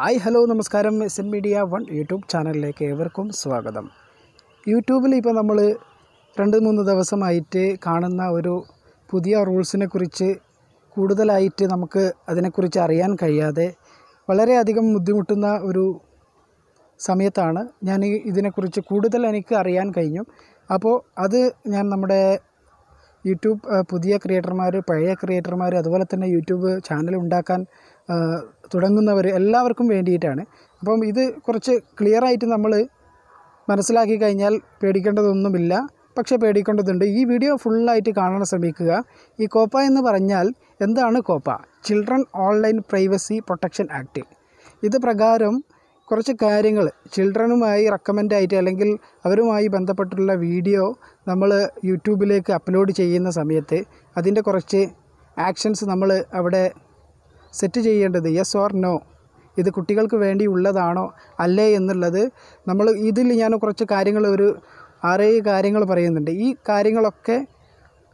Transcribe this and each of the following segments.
hi hello നമസ്കാരം S N media one YouTube ചാനലിലേക്ക് ഏവർക്കും സ്വാഗതം യൂട്യൂബിൽ ഇപ്പോൾ നമ്മൾ രണ്ട് മൂന്ന് ദിവസമായിട്ട് കാണുന്ന ഒരു പുതിയ റൂൾസിനെ കുറിച്ച് കൂടുതലായിട്ട് നമുക്ക് അതിനെക്കുറിച്ച് അറിയാൻ കഴിയാതെ വളരെയധികം ബുദ്ധിമുട്ടുന്ന ഒരു സമയത്താണ് ഞാൻ ഇതിനെക്കുറിച്ച് കൂടുതൽ എനിക്ക് അറിയാൻ കഴിഞ്ഞു അപ്പോൾ അത് ഞാൻ നമ്മുടെ യൂട്യൂബ് പുതിയ ക്രിയേറ്റർമാർ പഴയ ക്രിയേറ്റർമാർ അതുപോലെ തന്നെ യൂട്യൂബ് ചാനൽ ഉണ്ടാക്കാൻ തുടങ്ങുന്നവർ എല്ലാവർക്കും വേണ്ടിയിട്ടാണ് അപ്പം ഇത് കുറച്ച് ക്ലിയറായിട്ട് നമ്മൾ മനസ്സിലാക്കി കഴിഞ്ഞാൽ പേടിക്കേണ്ടതൊന്നുമില്ല പക്ഷേ പേടിക്കേണ്ടതുണ്ട് ഈ വീഡിയോ ഫുള്ളായിട്ട് കാണാൻ ശ്രമിക്കുക ഈ കോപ്പ എന്ന് പറഞ്ഞാൽ എന്താണ് COPPA children online privacy protection act ഇത് പ്രകാരം കുറച്ച് കാര്യങ്ങൾ ചിൽഡ്രനുമായി റെക്കമെൻഡ് ആയിട്ട് അല്ലെങ്കിൽ അവരുമായി ബന്ധപ്പെട്ടുള്ള വീഡിയോ നമ്മൾ യൂട്യൂബിലേക്ക് അപ്ലോഡ് ചെയ്യുന്ന സമയത്ത് അതിൻ്റെ കുറച്ച് ആക്ഷൻസ് നമ്മൾ അവിടെ സെറ്റ് ചെയ്യേണ്ടത് യെസ് ഓർ നോ ഇത് കുട്ടികൾക്ക് വേണ്ടി ഉള്ളതാണോ അല്ലേ എന്നുള്ളത് നമ്മൾ ഇതിൽ ഞാൻ കുറച്ച് കാര്യങ്ങൾ ഒരു ആറേഴ് കാര്യങ്ങൾ പറയുന്നുണ്ട് ഈ കാര്യങ്ങളൊക്കെ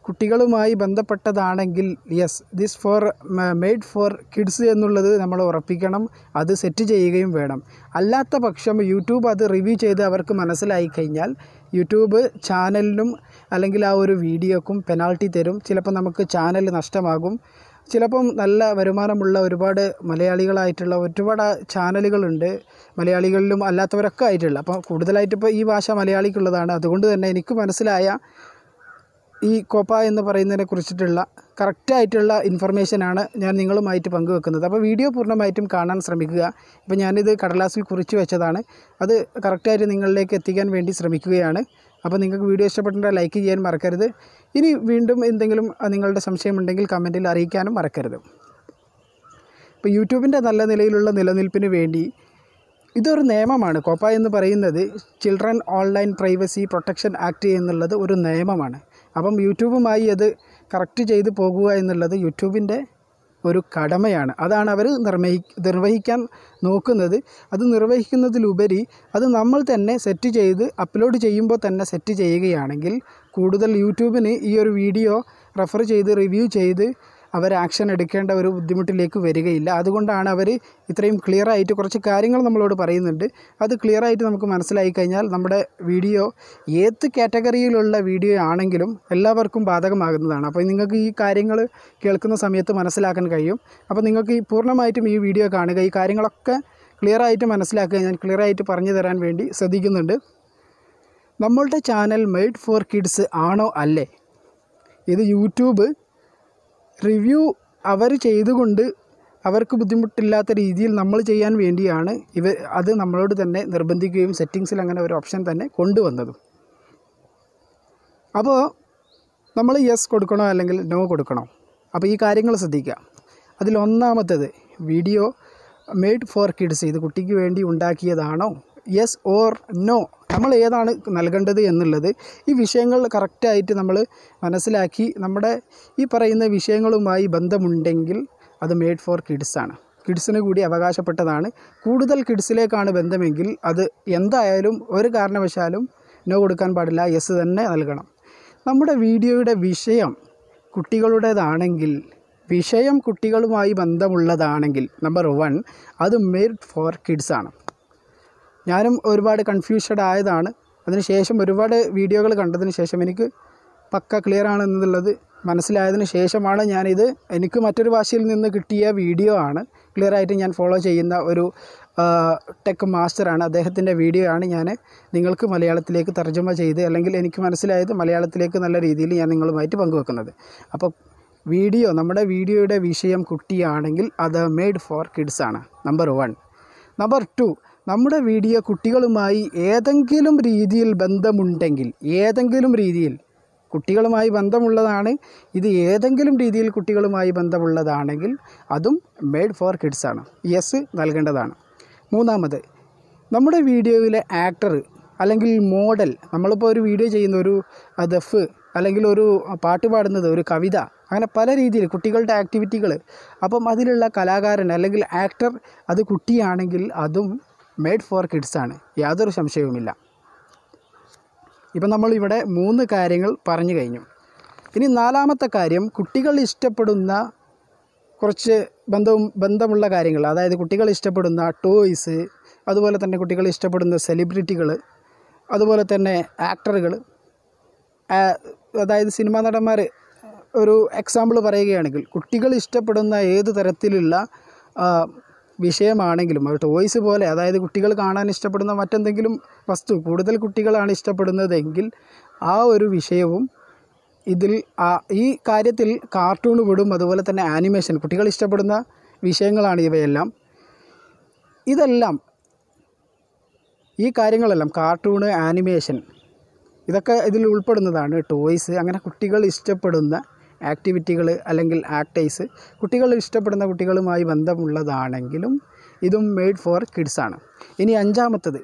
കുട്ടികളുമായി ബന്ധപ്പെട്ടതാണെങ്കിൽ yes this for made for kids എന്നുള്ളത് നമ്മൾ ഉറപ്പിക്കണം അത് സെറ്റ് ചെയ്യുകയും വേണം അല്ലാത്ത പക്ഷം യൂട്യൂബ് അത് റിവ്യൂ ചെയ്ത് അവർക്ക് മനസ്സിലായി കഴിഞ്ഞാൽ യൂട്യൂബ് ചാനലിനും അല്ലെങ്കിൽ ആ ഒരു വീഡിയോക്കും പെനാൾട്ടി തരും ചിലപ്പോൾ നമുക്ക് ചാനൽ നഷ്ടമാകും ചിലപ്പം നല്ല വരുമാനമുള്ള ഒരുപാട് മലയാളികളായിട്ടുള്ള ഒരുപാട് ചാനലുകളുണ്ട് മലയാളികളിലും അല്ലാത്തവരൊക്കെ ആയിട്ടുള്ള അപ്പോൾ ഇപ്പോൾ ഈ ഭാഷ മലയാളിക്കുള്ളതാണ് അതുകൊണ്ട് തന്നെ എനിക്ക് മനസ്സിലായ ഈ കോപ്പ എന്ന് പറയുന്നതിനെ കുറിച്ചിട്ടുള്ള കറക്റ്റായിട്ടുള്ള ഇൻഫർമേഷനാണ് ഞാൻ നിങ്ങളുമായിട്ട് പങ്കുവെക്കുന്നത് അപ്പോൾ വീഡിയോ പൂർണ്ണമായിട്ടും കാണാൻ ശ്രമിക്കുക ഇപ്പോൾ ഞാനിത് കടലാസിൽ കുറിച്ച് വെച്ചതാണ് അത് കറക്റ്റായിട്ട് നിങ്ങളിലേക്ക് എത്തിക്കാൻ വേണ്ടി ശ്രമിക്കുകയാണ് അപ്പോൾ നിങ്ങൾക്ക് വീഡിയോ ഇഷ്ടപ്പെട്ടിട്ടുണ്ടെങ്കിൽ ലൈക്ക് ചെയ്യാൻ മറക്കരുത് ഇനി വീണ്ടും എന്തെങ്കിലും നിങ്ങളുടെ സംശയമുണ്ടെങ്കിൽ കമൻറ്റിൽ അറിയിക്കാനും മറക്കരുത് ഇപ്പോൾ യൂട്യൂബിൻ്റെ നല്ല നിലയിലുള്ള നിലനിൽപ്പിന് വേണ്ടി ഇതൊരു നിയമമാണ് കോപ്പ എന്ന് പറയുന്നത് children online privacy protection act എന്നുള്ളത് ഒരു നിയമമാണ് അപ്പം യൂട്യൂബുമായി അത് കറക്റ്റ് ചെയ്ത് പോകുക എന്നുള്ളത് യൂട്യൂബിൻ്റെ ഒരു കടമയാണ് അതാണ് അവർ നിർവഹി നിർവഹിക്കാൻ നോക്കുന്നത് അത് നിർവഹിക്കുന്നതിലുപരി അത് നമ്മൾ തന്നെ സെറ്റ് ചെയ്ത് അപ്ലോഡ് ചെയ്യുമ്പോൾ തന്നെ സെറ്റ് ചെയ്യുകയാണെങ്കിൽ കൂടുതൽ യൂട്യൂബിന് ഈ ഒരു വീഡിയോ റെഫർ ചെയ്ത് റിവ്യൂ ചെയ്ത് അവർ ആക്ഷൻ എടുക്കേണ്ട ഒരു ബുദ്ധിമുട്ടിലേക്ക് വരികയില്ല അതുകൊണ്ടാണ് അവർ ഇത്രയും ക്ലിയർ ആയിട്ട് കുറച്ച് കാര്യങ്ങൾ നമ്മളോട് പറയുന്നുണ്ട് അത് ക്ലിയർ ആയിട്ട് നമുക്ക് മനസ്സിലായി കഴിഞ്ഞാൽ നമ്മുടെ വീഡിയോ ഏത് കാറ്റഗറിയിലുള്ള വീഡിയോ ആണെങ്കിലും എല്ലാവർക്കും ബാധകമാകുന്നതാണ് അപ്പോൾ നിങ്ങൾക്ക് ഈ കാര്യങ്ങൾ കേൾക്കുന്ന സമയത്ത് മനസ്സിലാക്കാൻ കഴിയും അപ്പോൾ നിങ്ങൾക്ക് ഈ പൂർണ്ണമായിട്ടും ഈ വീഡിയോ കാണുക ഈ കാര്യങ്ങളൊക്കെ ക്ലിയർ ആയിട്ട് മനസ്സിലാക്കുക ഞാൻ ക്ലിയർ ആയിട്ട് പറഞ്ഞു തരാൻ വേണ്ടി ശ്രദ്ധിക്കുന്നുണ്ട് നമ്മളുടെ ചാനൽ മെയ്ഡ് ഫോർ കിഡ്സ് ആണോ അല്ലേ ഇത് യൂട്യൂബ് റിവ്യൂ അവർ ചെയ്തുകൊണ്ട് അവർക്ക് ബുദ്ധിമുട്ടില്ലാത്ത രീതിയിൽ നമ്മൾ ചെയ്യാൻ വേണ്ടിയാണ് ഇവർ അത് നമ്മളോട് തന്നെ നിർബന്ധിക്കുകയും സെറ്റിങ്സിൽ അങ്ങനെ ഒരു ഓപ്ഷൻ തന്നെ കൊണ്ടുവന്നതും അപ്പോൾ നമ്മൾ യെസ് കൊടുക്കണോ അല്ലെങ്കിൽ നോ കൊടുക്കണോ അപ്പോൾ ഈ കാര്യങ്ങൾ ശ്രദ്ധിക്കുക അതിൽ ഒന്നാമത്തേത് വീഡിയോ മെയ്ഡ് ഫോർ കിഡ്സ് ഇത് കുട്ടിക്ക് വേണ്ടി ഉണ്ടാക്കിയതാണോ യെസ് ഓർ നോ നമ്മൾ ഏതാണ് നൽകേണ്ടത് എന്നുള്ളത് ഈ വിഷയങ്ങൾ കറക്റ്റായിട്ട് നമ്മൾ മനസ്സിലാക്കി നമ്മുടെ ഈ പറയുന്ന വിഷയങ്ങളുമായി ബന്ധമുണ്ടെങ്കിൽ അത് മെയ്ഡ് ഫോർ കിഡ്സാണ് കിഡ്സിന് കൂടി അവകാശപ്പെട്ടതാണ് കൂടുതൽ കിഡ്സിലേക്കാണ് ബന്ധമെങ്കിൽ അത് എന്തായാലും ഒരു കാരണവശാലും നോ കൊടുക്കാൻ പാടില്ല യെസ് തന്നെ നൽകണം നമ്മുടെ വീഡിയോയുടെ വിഷയം കുട്ടികളുടേതാണെങ്കിൽ വിഷയം കുട്ടികളുമായി ബന്ധമുള്ളതാണെങ്കിൽ നമ്പർ വൺ അത് മെയ്ഡ് ഫോർ കിഡ്സാണ് ഞാനും ഒരുപാട് കൺഫ്യൂഷഡ് ആയതാണ് അതിനുശേഷം ഒരുപാട് വീഡിയോകൾ കണ്ടതിന് ശേഷം എനിക്ക് പക്ക ക്ലിയർ ആണ് എന്നുള്ളത് മനസ്സിലായതിന് ശേഷമാണ് ഞാനിത് എനിക്ക് മറ്റൊരു ഭാഷയിൽ നിന്ന് കിട്ടിയ വീഡിയോ ആണ് ക്ലിയർ ആയിട്ട് ഞാൻ ഫോളോ ചെയ്യുന്ന ഒരു ടെക് മാസ്റ്ററാണ് അദ്ദേഹത്തിൻ്റെ വീഡിയോ ആണ് ഞാൻ നിങ്ങൾക്ക് മലയാളത്തിലേക്ക് തർജ്ജമ ചെയ്ത് അല്ലെങ്കിൽ എനിക്ക് മനസ്സിലായത് മലയാളത്തിലേക്ക് നല്ല രീതിയിൽ ഞാൻ നിങ്ങളുമായിട്ട് പങ്കുവെക്കുന്നത് അപ്പോൾ വീഡിയോ നമ്മുടെ വീഡിയോയുടെ വിഷയം കുട്ടിയാണെങ്കിൽ അത് മെയ്ഡ് ഫോർ കിഡ്സ് ആണ് നമ്പർ വൺ നമ്പർ ടു നമ്മുടെ വീഡിയോ കുട്ടികളുമായി ഏതെങ്കിലും രീതിയിൽ ബന്ധമുണ്ടെങ്കിൽ ഏതെങ്കിലും രീതിയിൽ കുട്ടികളുമായി ബന്ധമുള്ളതാണ് ഇത് ഏതെങ്കിലും രീതിയിൽ കുട്ടികളുമായി ബന്ധമുള്ളതാണെങ്കിൽ അതും മെയ്ഡ് ഫോർ കിഡ്സാണ് യെസ് നൽകേണ്ടതാണ് മൂന്നാമത് നമ്മുടെ വീഡിയോയിലെ ആക്ടർ അല്ലെങ്കിൽ മോഡൽ നമ്മളിപ്പോൾ ഒരു വീഡിയോ ചെയ്യുന്ന ഒരു ദഫ് അല്ലെങ്കിൽ ഒരു പാട്ട് പാടുന്നത് ഒരു കവിത അങ്ങനെ പല രീതിയിൽ കുട്ടികളുടെ ആക്ടിവിറ്റികൾ അപ്പം അതിലുള്ള കലാകാരൻ അല്ലെങ്കിൽ ആക്ടർ അത് കുട്ടിയാണെങ്കിൽ അതും മെയ്ഡ് ഫോർ കിഡ്സ് ആണ് യാതൊരു സംശയവുമില്ല ഇപ്പം നമ്മളിവിടെ മൂന്ന് കാര്യങ്ങൾ പറഞ്ഞു കഴിഞ്ഞു ഇനി നാലാമത്തെ കാര്യം കുട്ടികൾ ഇഷ്ടപ്പെടുന്ന കുറച്ച് ബന്ധവും ബന്ധമുള്ള കാര്യങ്ങൾ അതായത് കുട്ടികൾ ഇഷ്ടപ്പെടുന്ന ടോയ്സ് അതുപോലെ തന്നെ കുട്ടികൾ ഇഷ്ടപ്പെടുന്ന സെലിബ്രിറ്റികൾ അതുപോലെ തന്നെ ആക്ടറുകൾ അതായത് സിനിമാ നടന്മാർ ഒരു എക്സാമ്പിൾ പറയുകയാണെങ്കിൽ കുട്ടികൾ ഇഷ്ടപ്പെടുന്ന ഏത് തരത്തിലുള്ള വിഷയമാണെങ്കിലും ഒരു ടോയ്സ് പോലെ അതായത് കുട്ടികൾ കാണാൻ ഇഷ്ടപ്പെടുന്ന മറ്റെന്തെങ്കിലും വസ്തു കൂടുതൽ കുട്ടികളാണ് ഇഷ്ടപ്പെടുന്നതെങ്കിൽ ആ ഒരു വിഷയവും ഇതിൽ ഈ കാര്യത്തിൽ കാർട്ടൂൺ വിടും അതുപോലെ തന്നെ ആനിമേഷൻ കുട്ടികൾ ഇഷ്ടപ്പെടുന്ന വിഷയങ്ങളാണ് ഇവയെല്ലാം ഇതെല്ലാം ഈ കാര്യങ്ങളെല്ലാം കാർട്ടൂണ് ആനിമേഷൻ ഇതൊക്കെ ഇതിൽ ഉൾപ്പെടുന്നതാണ് ടോയ്സ് അങ്ങനെ കുട്ടികൾ ഇഷ്ടപ്പെടുന്ന ആക്ടിവിറ്റികൾ അല്ലെങ്കിൽ ആക്ടേഴ്സ് കുട്ടികൾ ഇഷ്ടപ്പെടുന്ന കുട്ടികളുമായി ബന്ധമുള്ളതാണെങ്കിലും ഇതും മെയ്ഡ് ഫോർ കിഡ്സാണ് ഇനി അഞ്ചാമത്തത്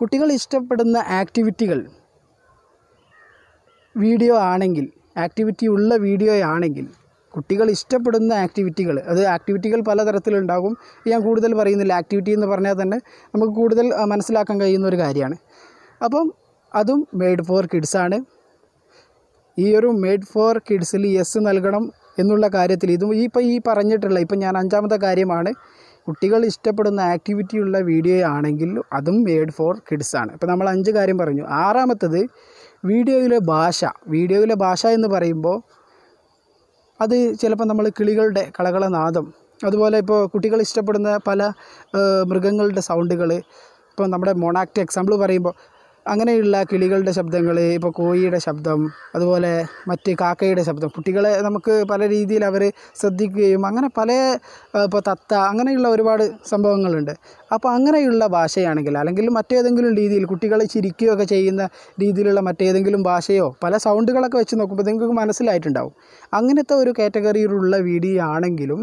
കുട്ടികൾ ഇഷ്ടപ്പെടുന്ന ആക്ടിവിറ്റികൾ വീഡിയോ ആണെങ്കിൽ ആക്ടിവിറ്റി ഉള്ള വീഡിയോ ആണെങ്കിൽ കുട്ടികൾ ഇഷ്ടപ്പെടുന്ന ആക്ടിവിറ്റികൾ അത് ആക്ടിവിറ്റികൾ പലതരത്തിലുണ്ടാകും ഞാൻ കൂടുതൽ പറയുന്നില്ല ആക്ടിവിറ്റി എന്ന് പറഞ്ഞാൽ തന്നെ നമുക്ക് കൂടുതൽ മനസ്സിലാക്കാൻ കഴിയുന്ന ഒരു കാര്യമാണ് അപ്പം അതും മെയ്ഡ് ഫോർ കിഡ്സാണ് ഈ ഒരു മെയ്ഡ് ഫോർ കിഡ്സിൽ എസ് നൽകണം എന്നുള്ള കാര്യത്തിൽ ഇതും ഈ ഇപ്പോൾ ഈ പറഞ്ഞിട്ടുള്ള ഇപ്പം ഞാൻ അഞ്ചാമത്തെ കാര്യമാണ് കുട്ടികൾ ഇഷ്ടപ്പെടുന്ന ആക്ടിവിറ്റിയുള്ള വീഡിയോ ആണെങ്കിൽ അതും മെയ്ഡ് ഫോർ കിഡ്സ് ആണ് ഇപ്പോൾ നമ്മൾ അഞ്ച് കാര്യം പറഞ്ഞു ആറാമത്തത് വീഡിയോയിലെ ഭാഷ വീഡിയോയിലെ ഭാഷ എന്ന് പറയുമ്പോൾ അത് ചിലപ്പോൾ നമ്മൾ കിളികളുടെ കളകളനാദം അതുപോലെ ഇപ്പോൾ കുട്ടികൾ ഇഷ്ടപ്പെടുന്ന പല മൃഗങ്ങളുടെ സൗണ്ടുകൾ ഇപ്പോൾ നമ്മുടെ മൊണാക്റ്റ് എക്സാമ്പിൾ പറയുമ്പോൾ അങ്ങനെയുള്ള കിളികളുടെ ശബ്ദങ്ങൾ ഇപ്പോൾ കോഴിയുടെ ശബ്ദം അതുപോലെ മറ്റ് കാക്കയുടെ ശബ്ദം കുട്ടികളെ നമുക്ക് പല രീതിയിൽ അവർ ശ്രദ്ധിക്കുകയും അങ്ങനെ പല ഇപ്പോൾ തത്ത അങ്ങനെയുള്ള ഒരുപാട് സംഭവങ്ങളുണ്ട് അപ്പോൾ അങ്ങനെയുള്ള ഭാഷയാണെങ്കിൽ അല്ലെങ്കിൽ മറ്റേതെങ്കിലും രീതിയിൽ കുട്ടികളെ ചിരിക്കുകയൊക്കെ ചെയ്യുന്ന രീതിയിലുള്ള മറ്റേതെങ്കിലും ഭാഷയോ പല സൗണ്ടുകളൊക്കെ വെച്ച് നോക്കുമ്പോൾ നിങ്ങൾക്ക് മനസ്സിലായിട്ടുണ്ടാവും അങ്ങനത്തെ ഒരു കാറ്റഗറിയിലുള്ള വീഡിയോ ആണെങ്കിലും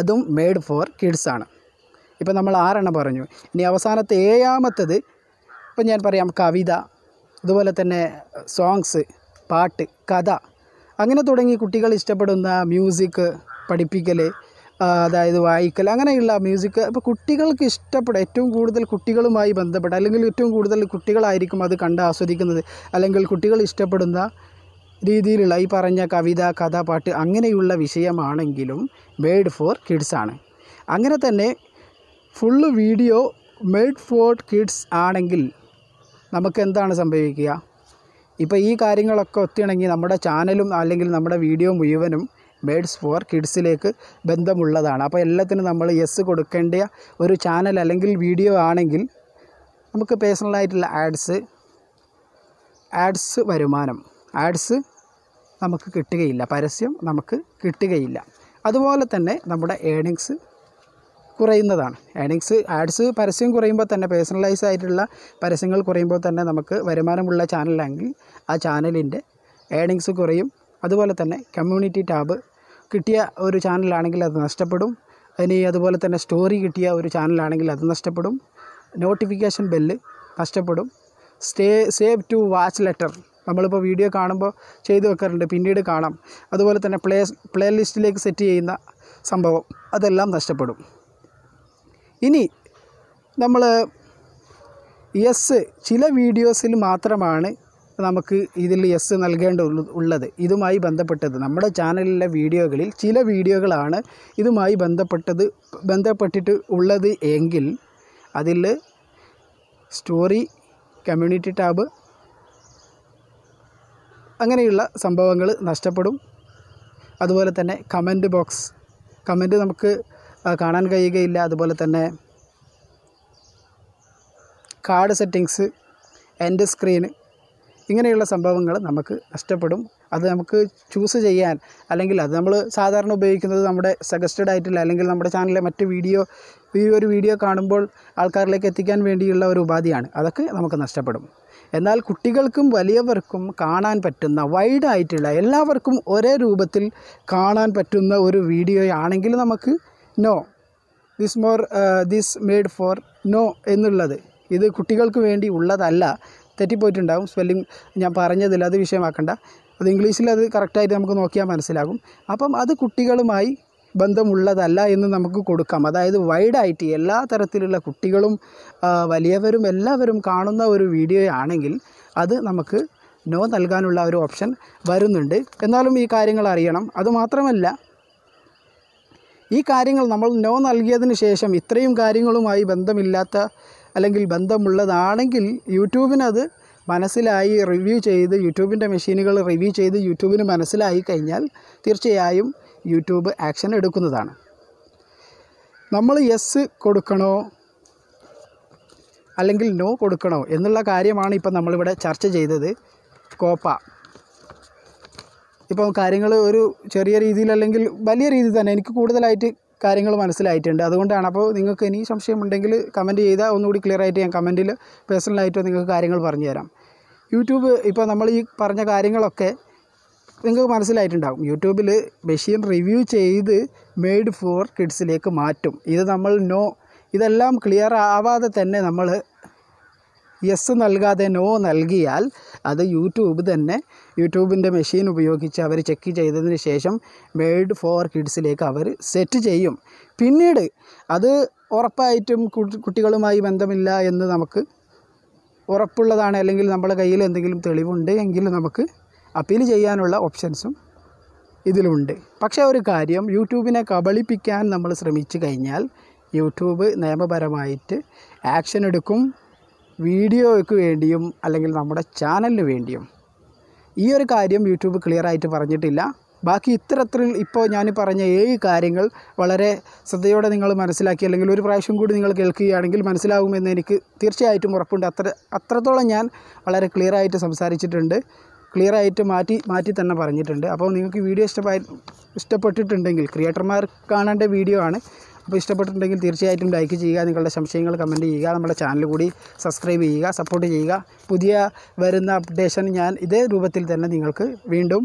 അതും മെയ്ഡ് ഫോർ കിഡ്സാണ് ഇപ്പം നമ്മൾ ആറെണ്ണം പറഞ്ഞു ഇനി അവസാനത്തെ ഏഴാമത്തത് ഇപ്പം ഞാൻ പറയാം കവിത അതുപോലെ തന്നെ സോങ്സ് പാട്ട് കഥ അങ്ങനെ തുടങ്ങി കുട്ടികൾ ഇഷ്ടപ്പെടുന്ന മ്യൂസിക് പഠിപ്പിക്കൽ അതായത് വായിക്കൽ അങ്ങനെയുള്ള മ്യൂസിക് അപ്പോൾ കുട്ടികൾക്ക് ഇഷ്ടപ്പെടുക ഏറ്റവും കൂടുതൽ കുട്ടികളുമായി ബന്ധപ്പെട്ട അല്ലെങ്കിൽ ഏറ്റവും കൂടുതൽ കുട്ടികളായിരിക്കും അത് കണ്ട് ആസ്വദിക്കുന്നത് അല്ലെങ്കിൽ കുട്ടികൾ ഇഷ്ടപ്പെടുന്ന രീതിയിലുള്ള ഈ പറഞ്ഞ കവിത കഥ പാട്ട് അങ്ങനെയുള്ള വിഷയമാണെങ്കിലും മെയ്ഡ് ഫോർ കിഡ്സ് ആണ് അങ്ങനെ തന്നെ full video made for kids ആണെങ്കിൽ നമുക്ക് എന്താണ് സംഭവിക്കുക ഇപ്പോൾ ഈ കാര്യങ്ങളൊക്കെ ഒത്തിണങ്ങി നമ്മുടെ ചാനലും അല്ലെങ്കിൽ നമ്മുടെ വീഡിയോ മുഴുവനും ബേഡ്സ് ഫോർ കിഡ്സിലേക്ക് ബന്ധമുള്ളതാണ് അപ്പോൾ എല്ലാത്തിനും നമ്മൾ യെസ് കൊടുക്കേണ്ട ഒരു ചാനൽ അല്ലെങ്കിൽ വീഡിയോ ആണെങ്കിൽ നമുക്ക് പേഴ്സണലായിട്ടുള്ള ആഡ്സ് ആഡ്സ് വരുമാനം ആഡ്സ് നമുക്ക് കിട്ടുകയില്ല പരസ്യം നമുക്ക് കിട്ടുകയില്ല അതുപോലെ തന്നെ നമ്മുടെ ഏണിങ്സ് കുറയുന്നതാണ് ഏണിങ്സ് ആഡ്സ് പരസ്യം കുറയുമ്പോൾ തന്നെ പേഴ്സണലൈസ് ആയിട്ടുള്ള പരസ്യങ്ങൾ കുറയുമ്പോൾ തന്നെ നമുക്ക് വരുമാനമുള്ള ചാനലാണെങ്കിൽ ആ ചാനലിൻ്റെ ഏണിങ്സ് കുറയും അതുപോലെ തന്നെ കമ്മ്യൂണിറ്റി ടാബ് കിട്ടിയ ഒരു ചാനലാണെങ്കിൽ അത് നഷ്ടപ്പെടും ഇനി അതുപോലെ തന്നെ സ്റ്റോറി കിട്ടിയ ഒരു ചാനലാണെങ്കിൽ അത് നഷ്ടപ്പെടും നോട്ടിഫിക്കേഷൻ ബെല്ല് നഷ്ടപ്പെടും stay save to watch later നമ്മളിപ്പോൾ വീഡിയോ കാണുമ്പോൾ ചെയ്തു വെക്കാറുണ്ട് പിന്നീട് കാണാം അതുപോലെ തന്നെ പ്ലേ പ്ലേലിസ്റ്റിലേക്ക് സെറ്റ് ചെയ്യുന്ന സംഭവം അതെല്ലാം നഷ്ടപ്പെടും ഇനി നമ്മൾ എസ് ചില വീഡിയോസിൽ മാത്രമാണ് നമുക്ക് ഇതിൽ എസ് നൽകേണ്ട ഉള്ളത് ഇതുമായി ബന്ധപ്പെട്ടത് നമ്മുടെ ചാനലിലെ വീഡിയോകളിൽ ചില വീഡിയോകളാണ് ഇതുമായി ബന്ധപ്പെട്ടത് ബന്ധപ്പെട്ടിട്ട് ഉള്ളത് എങ്കിൽ അതിൽ സ്റ്റോറി കമ്മ്യൂണിറ്റി ടാബ് അങ്ങനെയുള്ള സംഭവങ്ങൾ നഷ്ടപ്പെടും അതുപോലെ തന്നെ കമൻറ്റ് ബോക്സ് കമൻറ്റ് നമുക്ക് കാണാൻ കഴിയുകയില്ല അതുപോലെ തന്നെ കാർഡ് സെറ്റിങ്സ് എൻ്റെ സ്ക്രീന് ഇങ്ങനെയുള്ള സംഭവങ്ങൾ നമുക്ക് നഷ്ടപ്പെടും അത് നമുക്ക് ചൂസ് ചെയ്യാൻ അല്ലെങ്കിൽ അത് നമ്മൾ സാധാരണ ഉപയോഗിക്കുന്നത് നമ്മുടെ സജസ്റ്റഡ് ആയിട്ടില്ല അല്ലെങ്കിൽ നമ്മുടെ ചാനലിലെ മറ്റ് വീഡിയോ ഈ ഒരു വീഡിയോ കാണുമ്പോൾ ആൾക്കാരിലേക്ക് എത്തിക്കാൻ വേണ്ടിയുള്ള ഒരു ഉപാധിയാണ് അതൊക്കെ നമുക്ക് നഷ്ടപ്പെടും എന്നാൽ കുട്ടികൾക്കും വലിയവർക്കും കാണാൻ പറ്റുന്ന വൈഡായിട്ടുള്ള എല്ലാവർക്കും ഒരേ രൂപത്തിൽ കാണാൻ പറ്റുന്ന ഒരു വീഡിയോയാണെങ്കിൽ നമുക്ക് no this more this made for no എന്നുള്ളത് ഇത് കുട്ടികൾക്ക് വേണ്ടി ഉള്ളതല്ല തെറ്റിപ്പോയിട്ടുണ്ടാകും സ്പെല്ലിംഗ് ഞാൻ പറഞ്ഞതിൽ അത് വിഷയമാക്കണ്ട അത് ഇംഗ്ലീഷിൽ അത് കറക്റ്റായിട്ട് നമുക്ക് നോക്കിയാൽ മനസ്സിലാകും അപ്പം അത് കുട്ടികളുമായി ബന്ധമുള്ളതല്ല എന്ന് നമുക്ക് കൊടുക്കാം അതായത് വൈഡായിട്ട് എല്ലാ തരത്തിലുള്ള കുട്ടികളും വലിയവരും എല്ലാവരും കാണുന്ന ഒരു വീഡിയോ ആണെങ്കിൽ അത് നമുക്ക് നോ നൽകാനുള്ള ഒരു ഓപ്ഷൻ വരുന്നുണ്ട് എന്നാലും ഈ കാര്യങ്ങൾ അറിയണം അതുമാത്രമല്ല ഈ കാര്യങ്ങൾ നമ്മൾ നോ നൽകിയതിന് ശേഷം ഇത്രയും കാര്യങ്ങളുമായി ബന്ധമില്ലാത്ത അല്ലെങ്കിൽ ബന്ധമുള്ളതാണെങ്കിൽ യൂട്യൂബിനത് മനസ്സിലായി റിവ്യൂ ചെയ്ത് യൂട്യൂബിൻ്റെ മെഷീനുകൾ റിവ്യൂ ചെയ്ത് യൂട്യൂബിന് മനസ്സിലായി കഴിഞ്ഞാൽ തീർച്ചയായും യൂട്യൂബ് ആക്ഷൻ എടുക്കുന്നതാണ് നമ്മൾ യെസ് കൊടുക്കണോ അല്ലെങ്കിൽ നോ കൊടുക്കണോ എന്നുള്ള കാര്യമാണ് ഇപ്പം നമ്മളിവിടെ ചർച്ച ചെയ്തത് കോപ്പ ഇപ്പോൾ കാര്യങ്ങൾ ഒരു ചെറിയ രീതിയിൽ അല്ലെങ്കിൽ വലിയ രീതിയിൽ തന്നെ എനിക്ക് കൂടുതലായിട്ട് കാര്യങ്ങൾ മനസ്സിലായിട്ടുണ്ട് അതുകൊണ്ടാണ് അപ്പോൾ നിങ്ങൾക്ക് ഇനി സംശയമുണ്ടെങ്കിൽ കമൻറ്റ് ചെയ്താൽ ഒന്നുകൂടി ക്ലിയർ ആയിട്ട് ഞാൻ കമൻറ്റിൽ പേഴ്സണലായിട്ടോ നിങ്ങൾക്ക് കാര്യങ്ങൾ പറഞ്ഞു തരാം യൂട്യൂബ് ഇപ്പോൾ നമ്മൾ ഈ പറഞ്ഞ കാര്യങ്ങളൊക്കെ നിങ്ങൾക്ക് മനസ്സിലായിട്ടുണ്ടാകും യൂട്യൂബിൽ മെഷീൻ റിവ്യൂ ചെയ്ത് മെയ്ഡ് ഫോർ കിഡ്സിലേക്ക് മാറ്റും ഇത് നമ്മൾ നോ ഇതെല്ലാം ക്ലിയർ ആവാതെ തന്നെ നമ്മൾ യെസ് നൽകാതെ നോ നൽകിയാൽ അത് യൂട്യൂബ് തന്നെ യൂട്യൂബിൻ്റെ മെഷീൻ ഉപയോഗിച്ച് അവർ ചെക്ക് ചെയ്തതിന് ശേഷം വേൾഡ് ഫോർ കിഡ്സിലേക്ക് അവർ സെറ്റ് ചെയ്യും പിന്നീട് അത് ഉറപ്പായിട്ടും കുട്ടികളുമായി ബന്ധമില്ല എന്ന് നമുക്ക് ഉറപ്പുള്ളതാണ് അല്ലെങ്കിൽ നമ്മുടെ കയ്യിൽ എന്തെങ്കിലും തെളിവുണ്ട് എങ്കിൽ നമുക്ക് അപ്പീൽ ചെയ്യാനുള്ള ഓപ്ഷൻസും ഇതിലുണ്ട് പക്ഷേ ഒരു കാര്യം യൂട്യൂബിനെ കബളിപ്പിക്കാൻ നമ്മൾ ശ്രമിച്ചു കഴിഞ്ഞാൽ യൂട്യൂബ് നിയമപരമായിട്ട് ആക്ഷൻ എടുക്കും വീഡിയോയ്ക്ക് വേണ്ടിയും അല്ലെങ്കിൽ നമ്മുടെ ചാനലിന് വേണ്ടിയും ഈ ഒരു കാര്യം യൂട്യൂബ് ക്ലിയറായിട്ട് പറഞ്ഞിട്ടില്ല ബാക്കി ഇത്തരത്തിൽ ഇപ്പോൾ ഞാൻ പറഞ്ഞ ഏഴ് കാര്യങ്ങൾ വളരെ ശ്രദ്ധയോടെ നിങ്ങൾ മനസ്സിലാക്കി അല്ലെങ്കിൽ ഒരു പ്രാവശ്യം കൂടി നിങ്ങൾ കേൾക്കുകയാണെങ്കിൽ മനസ്സിലാകുമെന്ന് എനിക്ക് തീർച്ചയായിട്ടും ഉറപ്പുണ്ട് അത്ര അത്രത്തോളം ഞാൻ വളരെ ക്ലിയറായിട്ട് സംസാരിച്ചിട്ടുണ്ട് ക്ലിയറായിട്ട് മാറ്റി മാറ്റി തന്നെ പറഞ്ഞിട്ടുണ്ട് അപ്പോൾ നിങ്ങൾക്ക് വീഡിയോ ഇഷ്ടമായി ഇഷ്ടപ്പെട്ടിട്ടുണ്ടെങ്കിൽ ക്രിയേറ്റർമാർ കാണേണ്ട വീഡിയോ ആണ് അപ്പോൾ ഇഷ്ടപ്പെട്ടിട്ടുണ്ടെങ്കിൽ തീർച്ചയായിട്ടും ലൈക്ക് ചെയ്യുക നിങ്ങളുടെ സംശയങ്ങൾ കമൻറ്റ് ചെയ്യുക നമ്മുടെ ചാനൽ കൂടി സബ്സ്ക്രൈബ് ചെയ്യുക സപ്പോർട്ട് ചെയ്യുക പുതിയ വരുന്ന അപ്ഡേഷൻ ഞാൻ ഇതേ രൂപത്തിൽ തന്നെ നിങ്ങൾക്ക് വീണ്ടും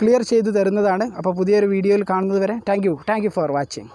ക്ലിയർ ചെയ്തു തരുന്നതാണ് അപ്പോൾ പുതിയൊരു വീഡിയോയിൽ കാണുന്നത് വരെ thank you thank you for watching